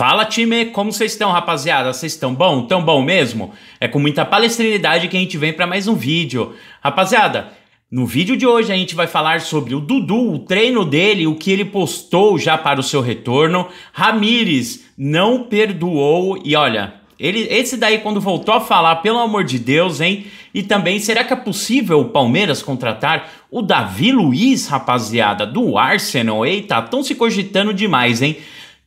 Fala time, como vocês estão, rapaziada? Vocês estão bom? Tão bom mesmo? É com muita palestrinidade que a gente vem para mais um vídeo. Rapaziada, no vídeo de hoje a gente vai falar sobre o Dudu, o treino dele, o que ele postou já para o seu retorno. Ramires não perdoou e olha, ele, esse daí quando voltou a falar, pelo amor de Deus, hein? E também, será que é possível o Palmeiras contratar o Davi Luiz, rapaziada, do Arsenal? Eita, estão se cogitando demais, hein?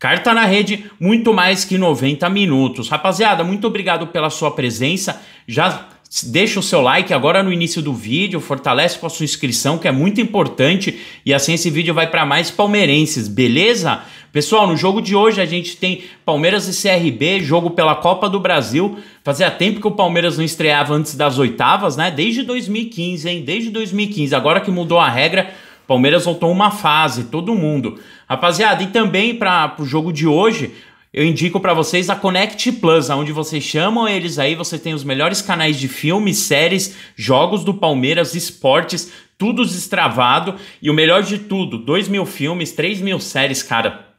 Carta na Rede, muito mais que 90 minutos. Rapaziada, muito obrigado pela sua presença. Já deixa o seu like agora no início do vídeo, fortalece com a sua inscrição, que é muito importante, e assim esse vídeo vai para mais palmeirenses, beleza? Pessoal, no jogo de hoje a gente tem Palmeiras e CRB, jogo pela Copa do Brasil. Fazia tempo que o Palmeiras não estreava antes das oitavas, né? Desde 2015, hein? Desde 2015. Agora que mudou a regra, Palmeiras voltou uma fase, todo mundo. Rapaziada, e também para o jogo de hoje, eu indico para vocês a Connect Plus, onde vocês chamam eles aí, você tem os melhores canais de filmes, séries, jogos do Palmeiras, esportes, tudo destravado. E o melhor de tudo, 2 mil filmes, 3 mil séries, cara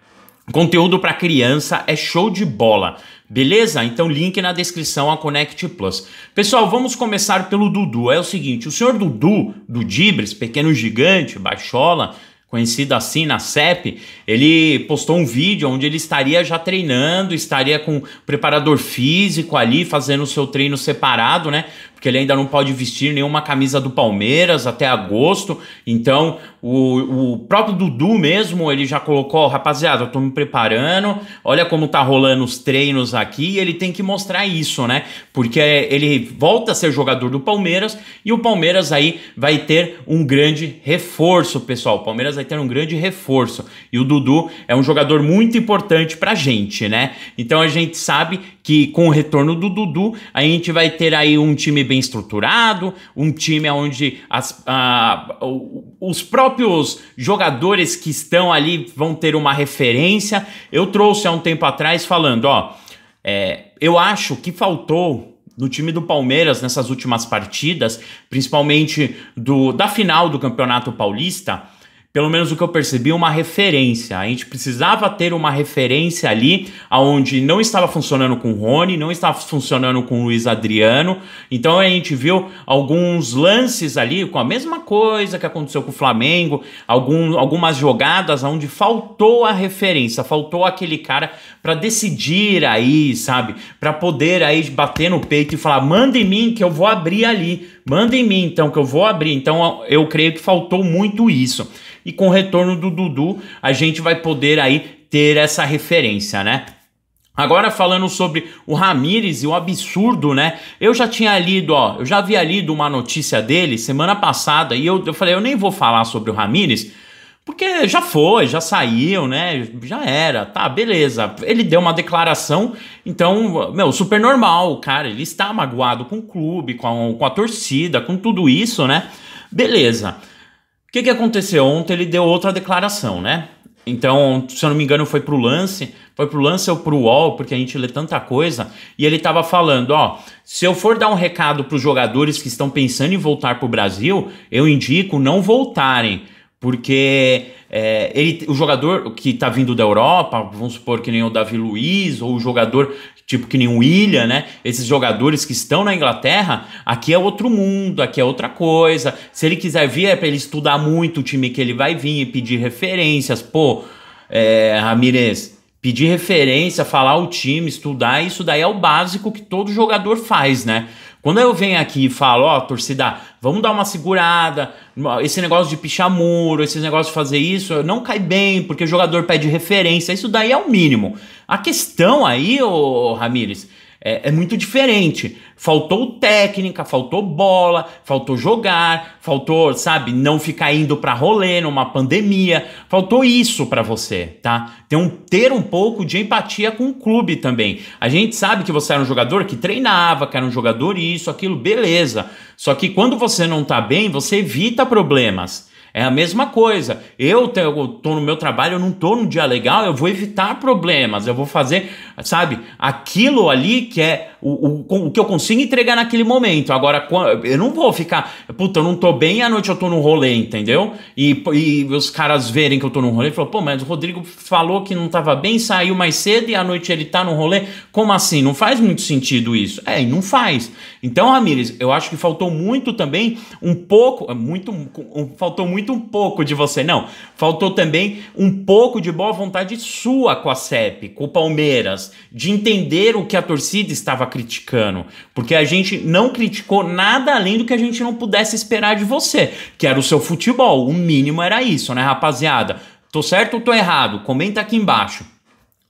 Conteúdo para criança é show de bola. Beleza? Então link na descrição a Connect Plus. Pessoal, vamos começar pelo Dudu. É o seguinte, o senhor Dudu do Dibres, pequeno gigante, baixola, conhecido assim na CEP, ele postou um vídeo onde ele estaria já treinando, estaria com preparador físico ali fazendo o seu treino separado, né? porque ele ainda não pode vestir nenhuma camisa do Palmeiras até agosto. Então, o, o próprio Dudu mesmo, ele já colocou, rapaziada, eu tô me preparando, olha como tá rolando os treinos aqui, e ele tem que mostrar isso, né? Porque ele volta a ser jogador do Palmeiras e o Palmeiras aí vai ter um grande reforço, pessoal. O Palmeiras vai ter um grande reforço. E o Dudu é um jogador muito importante pra gente, né? Então a gente sabe que com o retorno do Dudu, a gente vai ter aí um time bem estruturado, um time onde as, os próprios jogadores que estão ali vão ter uma referência. Eu trouxe há um tempo atrás falando, ó, é, eu acho que faltou no time do Palmeiras nessas últimas partidas, principalmente do, da final do Campeonato Paulista, pelo menos o que eu percebi, uma referência. A gente precisava ter uma referência ali, aonde não estava funcionando com o Rony, não estava funcionando com o Luiz Adriano. Então a gente viu alguns lances ali com a mesma coisa que aconteceu com o Flamengo, algum, algumas jogadas onde faltou a referência, faltou aquele cara para decidir aí, sabe? Para poder aí bater no peito e falar: manda em mim que eu vou abrir ali Manda em mim então que eu vou abrir. Então eu creio que faltou muito isso. E com o retorno do Dudu, a gente vai poder aí ter essa referência, né? Agora falando sobre o Ramires e o absurdo, né? Eu já tinha lido, ó, eu já havia lido uma notícia dele semana passada e eu, eu falei, eu nem vou falar sobre o Ramires, porque já foi, já saiu, né? Já era, tá, beleza. Ele deu uma declaração, então, meu, super normal, cara. Ele está magoado com o clube, com a, com a torcida, com tudo isso, né? Beleza. O que, que aconteceu? Ontem ele deu outra declaração, né? Então, se eu não me engano, foi pro lance, foi pro lance ou pro UOL, porque a gente lê tanta coisa, e ele tava falando, ó, se eu for dar um recado pros jogadores que estão pensando em voltar pro Brasil, eu indico não voltarem porque é, ele, o jogador que está vindo da Europa, vamos supor que nem o Davi Luiz, ou o jogador tipo que nem o Willian, né? Esses jogadores que estão na Inglaterra, aqui é outro mundo, aqui é outra coisa. Se ele quiser vir, é para ele estudar muito o time que ele vai vir e pedir referências. Pô, é, Ramirez, pedir referência, falar o time, estudar, isso daí é o básico que todo jogador faz, né? Quando eu venho aqui e falo, ó, oh, torcida, vamos dar uma segurada, esse negócio de pichar muro, esse negócio de fazer isso, não cai bem, porque o jogador pede referência, isso daí é o mínimo. A questão aí, ô Ramires, é, é, muito diferente. Faltou técnica, faltou bola, faltou jogar, faltou, sabe, não ficar indo para rolê numa pandemia. Faltou isso para você, tá? Ter então, um, ter um pouco de empatia com o clube também. A gente sabe que você era um jogador que treinava, que era um jogador isso, aquilo, beleza. Só que quando você não tá bem, você evita problemas. É a mesma coisa. Eu estou no meu trabalho, eu não estou num dia legal, eu vou evitar problemas, eu vou fazer, sabe, aquilo ali que é o, o, o que eu consigo entregar naquele momento. Agora, eu não vou ficar, puta, eu não estou bem e à noite eu estou no rolê, entendeu? E, e os caras verem que eu estou no rolê e falam, pô, mas o Rodrigo falou que não estava bem, saiu mais cedo e à noite ele está no rolê. Como assim? Não faz muito sentido isso. É, e não faz. Então, Ramires, eu acho que faltou muito também, um pouco, muito, um, faltou muito bonito um pouco de você. Não, faltou também um pouco de boa vontade sua com a CEP, com o Palmeiras, de entender o que a torcida estava criticando. Porque a gente não criticou nada além do que a gente não pudesse esperar de você, que era o seu futebol. O mínimo era isso, né, rapaziada? Tô certo ou tô errado? Comenta aqui embaixo.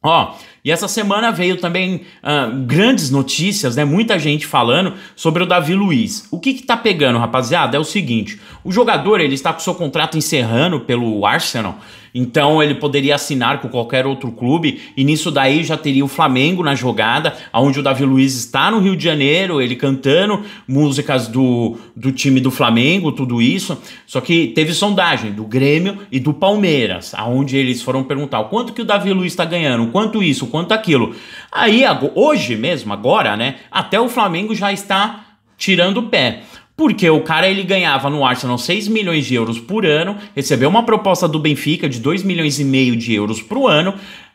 Ó. E essa semana veio também uh, grandes notícias, né? Muita gente falando sobre o Davi Luiz. O que que tá pegando, rapaziada? É o seguinte: o jogador ele está com seu contrato encerrando pelo Arsenal então ele poderia assinar com qualquer outro clube e nisso daí já teria o Flamengo na jogada, aonde o Davi Luiz está no Rio de Janeiro, ele cantando músicas do, do time do Flamengo, tudo isso. Só que teve sondagem do Grêmio e do Palmeiras, aonde eles foram perguntar quanto que o Davi Luiz está ganhando, quanto isso, quanto aquilo. Aí hoje mesmo, agora, né, até o Flamengo já está tirando o pé. Porque o cara ele ganhava no Arsenal 6 milhões de euros por ano, recebeu uma proposta do Benfica de 2 milhões e meio de euros por ano,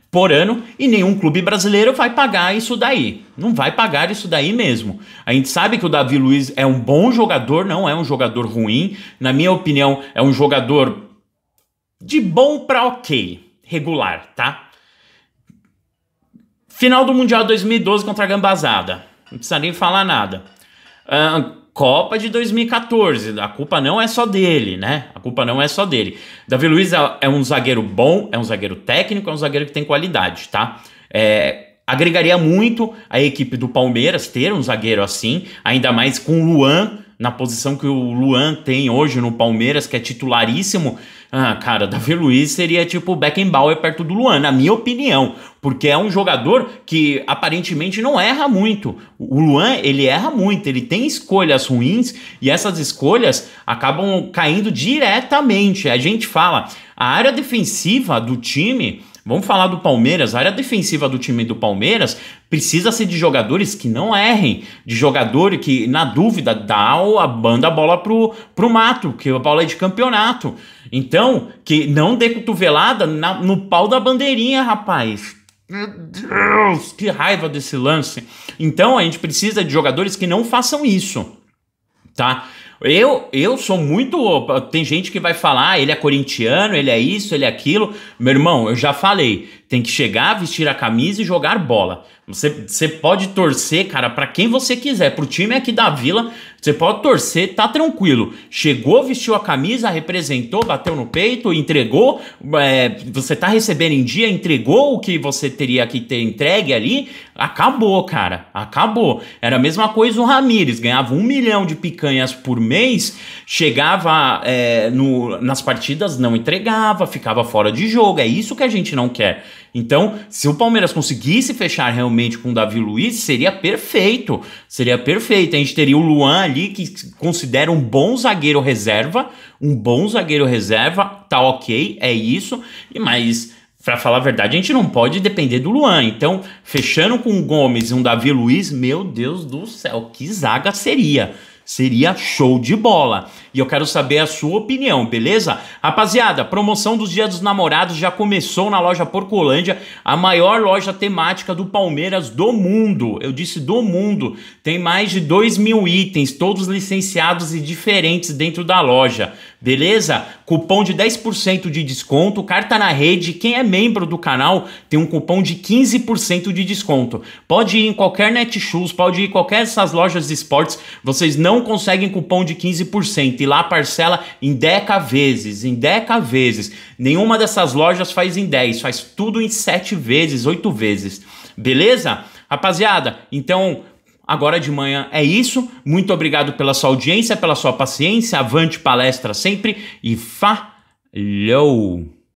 por ano, e nenhum clube brasileiro vai pagar isso daí. Não vai pagar isso daí mesmo. A gente sabe que o Davi Luiz é um bom jogador, não é um jogador ruim. Na minha opinião, é um jogador de bom para ok, regular, tá? Final do Mundial 2012 contra a Gambazada. Não precisa nem falar nada. Uh, Copa de 2014. A culpa não é só dele, né? A culpa não é só dele. Davi Luiz é, é um zagueiro bom, é um zagueiro técnico, é um zagueiro que tem qualidade, tá? É, agregaria muito a equipe do Palmeiras ter um zagueiro assim, ainda mais com o Luan na posição que o Luan tem hoje no Palmeiras, que é titularíssimo, ah, cara, Davi Luiz seria tipo Beckenbauer perto do Luan, na minha opinião, porque é um jogador que aparentemente não erra muito. O Luan, ele erra muito, ele tem escolhas ruins e essas escolhas acabam caindo diretamente. A gente fala, a área defensiva do time Vamos falar do Palmeiras. A área defensiva do time do Palmeiras precisa ser de jogadores que não errem, de jogador que, na dúvida, dá a banda a bola pro, pro mato, que a bola é de campeonato. Então, que não dê cotovelada na, no pau da bandeirinha, rapaz. Meu Deus, que raiva desse lance. Então, a gente precisa de jogadores que não façam isso, tá? Eu, eu sou muito. Tem gente que vai falar, ah, ele é corintiano, ele é isso, ele é aquilo. Meu irmão, eu já falei tem que chegar, vestir a camisa e jogar bola. Você, você pode torcer, cara, para quem você quiser, pro time aqui da Vila, você pode torcer, tá tranquilo. Chegou, vestiu a camisa, representou, bateu no peito, entregou, é, você tá recebendo em dia, entregou o que você teria que ter entregue ali, acabou, cara, acabou. Era a mesma coisa o Ramires, ganhava um milhão de picanhas por mês, chegava é, no, nas partidas, não entregava, ficava fora de jogo, é isso que a gente não quer. Então, se o Palmeiras conseguisse fechar realmente com o Davi Luiz, seria perfeito. Seria perfeito. A gente teria o Luan ali, que considera um bom zagueiro reserva. Um bom zagueiro reserva, tá ok, é isso. E Mas, para falar a verdade, a gente não pode depender do Luan. Então, fechando com o Gomes e um Davi Luiz, meu Deus do céu, que zaga seria! Seria show de bola. E eu quero saber a sua opinião, beleza? Rapaziada, promoção dos Dias dos Namorados já começou na loja Porcolândia, a maior loja temática do Palmeiras do mundo. Eu disse do mundo. Tem mais de 2 mil itens, todos licenciados e diferentes dentro da loja beleza? Cupom de 10% de desconto, carta na rede. Quem é membro do canal tem um cupom de 15% de desconto. Pode ir em qualquer Netshoes, pode ir em qualquer dessas lojas de esportes, vocês não conseguem cupom de 15% e lá parcela em 10 vezes, em 10 vezes. Nenhuma dessas lojas faz em 10, faz tudo em 7 vezes, 8 vezes. Beleza? Rapaziada, então agora de manhã é isso. Muito obrigado pela sua audiência, pela sua paciência. Avante palestra sempre e falhou!